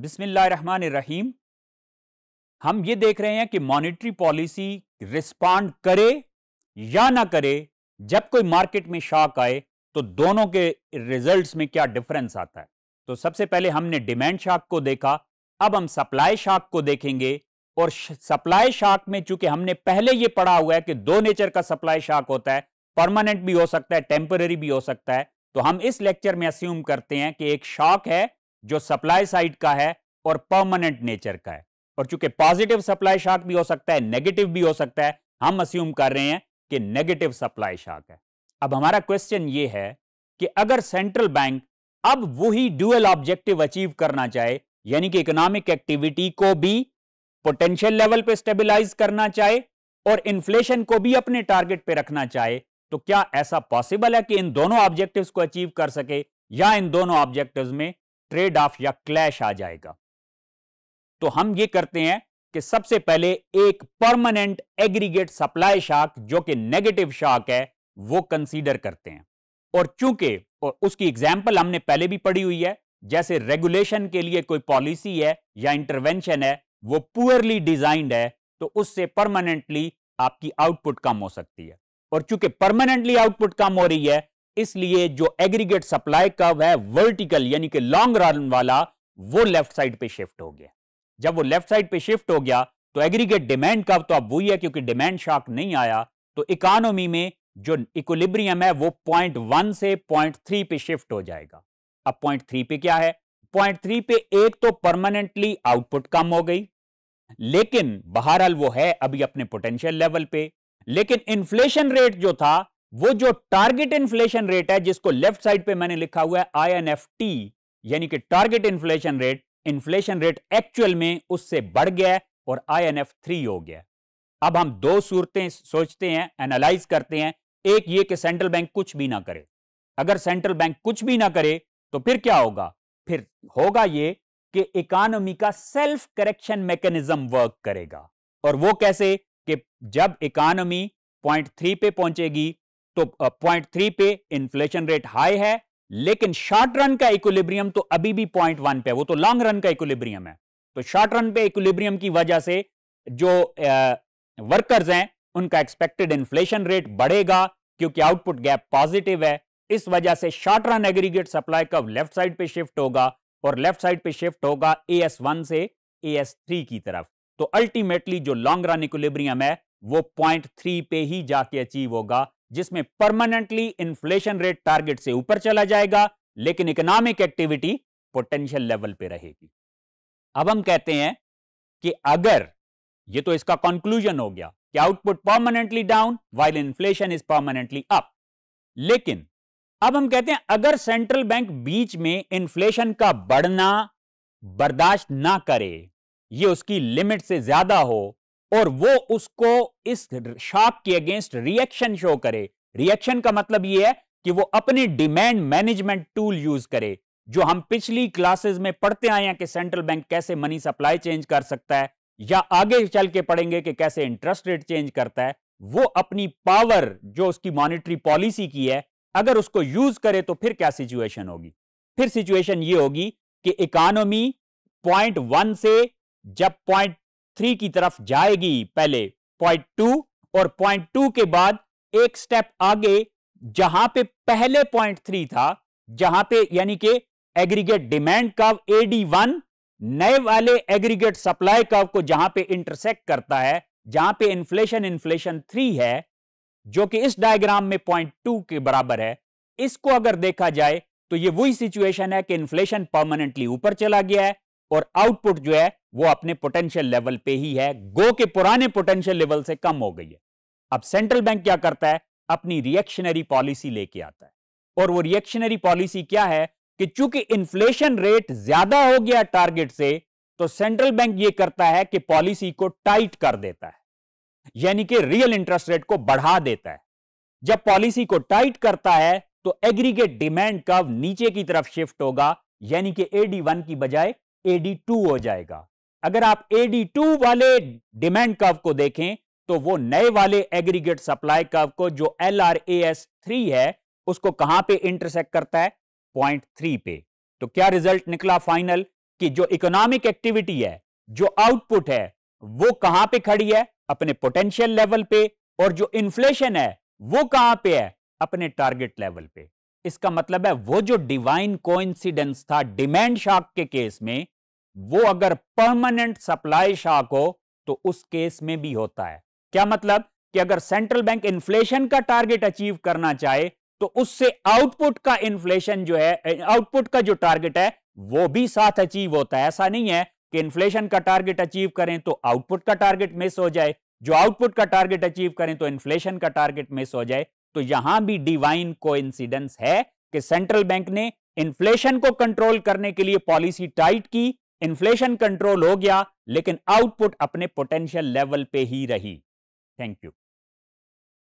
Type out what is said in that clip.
बिस्मिल्लाहिर्रहमानिर्रहीम हम ये देख रहे हैं कि मॉनेटरी पॉलिसी रिस्पॉन्ड करे या ना करे जब कोई मार्केट में शॉक आए तो दोनों के रिजल्ट्स में क्या डिफरेंस आता है तो सबसे पहले हमने डिमांड शॉक को देखा अब हम सप्लाई शॉक को देखेंगे और सप्लाई शॉक में चूंकि हमने पहले ये पढ़ा हुआ है कि दो नेचर का सप्लाई शॉक होता है परमानेंट भी हो सकता है टेम्पररी भी हो सकता है तो हम इस लेक्चर में अस्यूम करते हैं कि एक शॉक है जो सप्लाई साइड का है और परमानेंट नेचर का है और चूंकि पॉजिटिव सप्लाई शॉक भी हो सकता है नेगेटिव भी हो सकता है हम अस्यूम कर रहे हैं कि नेगेटिव सप्लाई शॉक है अब हमारा क्वेश्चन ये है कि अगर सेंट्रल बैंक अब वही ड्यूअल ऑब्जेक्टिव अचीव करना चाहे यानी कि इकोनॉमिक एक्टिविटी को भी पोटेंशियल लेवल पे स्टेबलाइज करना चाहे और इन्फ्लेशन को भी अपने टारगेट पे रखना चाहे तो क्या ऐसा पॉसिबल है कि इन दोनों ऑब्जेक्टिव्स को अचीव कर सके या इन दोनों ऑब्जेक्टिव्स में ट्रेड ऑफ या क्लैश आ जाएगा तो हम ये करते हैं कि सबसे पहले एक परमानेंट एग्रीगेट सप्लाई शाख जो कि नेगेटिव शाख है वो कंसीडर करते हैं और चूंकि और उसकी एग्जाम्पल हमने पहले भी पढ़ी हुई है जैसे रेगुलेशन के लिए कोई पॉलिसी है या इंटरवेंशन है वो पुअरली डिजाइंड है तो उससे परमानेंटली आपकी आउटपुट कम हो सकती है और चूंकि परमानेंटली आउटपुट कम हो रही है इसलिए जो एग्रीगेट सप्लाई का वह वर्टिकल यानी कि लॉन्ग रन वाला वो लेफ्ट साइड पे शिफ्ट हो गया जब वो लेफ्ट साइड पे शिफ्ट हो गया तो एग्रीगेट डिमांड का तो अब वही है क्योंकि डिमांड शॉक नहीं आया तो इकोनॉमी में जो इकोलिब्रियम है वो पॉइंट वन से पॉइंट थ्री पे शिफ्ट हो जाएगा अब पॉइंट थ्री पे क्या है पॉइंट थ्री पे एक तो परमानेंटली आउटपुट कम हो गई लेकिन बहरहाल वो है अभी अपने पोटेंशियल लेवल पे लेकिन इन्फ्लेशन रेट जो था वो जो टारगेट इन्फ्लेशन रेट है जिसको लेफ्ट साइड पे मैंने लिखा हुआ है आईएनएफटी यानी कि target inflation rate inflation rate actual में उससे बढ़ गया और आईएनएफ थ्री हो गया अब हम दो सूरतें सोचते हैं एनालाइज करते हैं एक ये कि सेंट्रल बैंक कुछ भी ना करे अगर सेंट्रल बैंक कुछ भी ना करे तो फिर क्या होगा फिर होगा ये कि इकोनॉमी का सेल्फ करेक्शन मैकेनिज्म वर्क करेगा और वो कैसे कि जब इकॉनमी पॉइंट थ्री पे पहुंचेगी तो पॉइंट थ्री पे इन्फ्लेशन रेट हाई है लेकिन शॉर्ट रन का इक्विलिब्रियम तो अभी भी पॉइंट वन पे वो तो लॉन्ग रन का इक्विलिब्रियम है तो शॉर्ट रन पे इक्विलिब्रियम की वजह से जो वर्कर्स हैं उनका एक्सपेक्टेड इन्फ्लेशन रेट बढ़ेगा क्योंकि आउटपुट गैप पॉजिटिव है इस वजह से शॉर्ट रन एग्रीगेट सप्लाई कब लेफ्ट साइड पे शिफ्ट होगा और लेफ्ट साइड पे शिफ्ट होगा ए एस वन से ए एस थ्री की तरफ तो अल्टीमेटली जो लॉन्ग रन इक्विलिब्रियम है वो पॉइंट थ्री पे ही जाके अचीव होगा जिसमें परमानेंटली इन्फ्लेशन रेट टारगेट से ऊपर चला जाएगा लेकिन इकोनॉमिक एक्टिविटी पोटेंशियल लेवल पे रहेगी अब हम कहते हैं कि अगर ये तो इसका कंक्लूजन हो गया कि output permanently down while inflation is permanently up लेकिन अब हम कहते हैं अगर सेंट्रल बैंक बीच में इन्फ्लेशन का बढ़ना बर्दाश्त ना करे ये उसकी लिमिट से ज्यादा हो और वो उसको इस शॉक के अगेंस्ट रिएक्शन शो करे रिएक्शन का मतलब ये है कि वो अपने डिमांड मैनेजमेंट टूल यूज करे जो हम पिछली क्लासेस में पढ़ते आए हैं कि सेंट्रल बैंक कैसे मनी सप्लाई चेंज कर सकता है या आगे चल के पढ़ेंगे कि कैसे इंटरेस्ट रेट चेंज करता है वो अपनी पावर जो उसकी मॉनिटरी पॉलिसी की है अगर उसको यूज करे तो फिर क्या सिचुएशन होगी फिर सिचुएशन ये होगी कि इकोनॉमी पॉइंट वन से जब पॉइंट थ्री की तरफ जाएगी पहले पॉइंट टू और पॉइंट टू के बाद एक स्टेप आगे जहां पे पहले पॉइंट थ्री था जहां पे यानी कि aggregate demand A AD one नए वाले एग्रीगेट सप्लाई कव को जहां पे इंटरसेक्ट करता है जहां पे इन्फ्लेशन इन्फ्लेशन थ्री है जो कि इस डायग्राम में पॉइंट टू के बराबर है इसको अगर देखा जाए तो ये वही सिचुएशन है कि इन्फ्लेशन परमानेंटली ऊपर चला गया है और आउटपुट जो है वो अपने पोटेंशियल लेवल पे ही है गो के पुराने पोटेंशियल लेवल से कम हो गई है अब सेंट्रल बैंक क्या करता है अपनी रिएक्शनरी पॉलिसी लेके आता है और वो रिएक्शनरी पॉलिसी क्या है कि चूंकि इन्फ्लेशन रेट ज्यादा हो गया टारगेट से तो सेंट्रल बैंक ये करता है कि पॉलिसी को टाइट कर देता है यानी कि रियल इंटरेस्ट रेट को बढ़ा देता है जब पॉलिसी को टाइट करता है तो एग्रीगेट डिमांड कर्व नीचे की तरफ शिफ्ट होगा यानी कि एडी वन की बजाय एडी टू हो जाएगा अगर आप एडी टू वाले डिमांड कर्व को देखें तो वो नए वाले एग्रीगेट सप्लाई कर्व को जो L R A S three है उसको कहां पे इंटरसेक्ट करता है पॉइंट थ्री पे तो क्या रिजल्ट निकला फाइनल कि जो इकोनॉमिक एक्टिविटी है जो आउटपुट है वो कहां पे खड़ी है अपने पोटेंशियल लेवल पे और जो इन्फ्लेशन है वो कहां पे है अपने टारगेट लेवल पे इसका मतलब है वो जो डिवाइन कोइंसिडेंस था डिमांड शार्क के केस में वो अगर परमानेंट सप्लाई शाक हो तो उस केस में भी होता है क्या मतलब कि अगर सेंट्रल बैंक इन्फ्लेशन का टारगेट अचीव करना चाहे तो उससे आउटपुट का इन्फ्लेशन जो है आउटपुट का जो टारगेट है वो भी साथ अचीव होता है ऐसा नहीं है कि इन्फ्लेशन का टारगेट अचीव करें तो आउटपुट का टारगेट मिस हो जाए जो आउटपुट का टारगेट अचीव करें तो इन्फ्लेशन का टारगेट मिस हो जाए तो यहां भी डिवाइन को है कि सेंट्रल बैंक ने इन्फ्लेशन को कंट्रोल करने के लिए पॉलिसी टाइट की इन्फ्लेशन कंट्रोल हो गया लेकिन आउटपुट अपने पोटेंशियल लेवल पे ही रही थैंक यू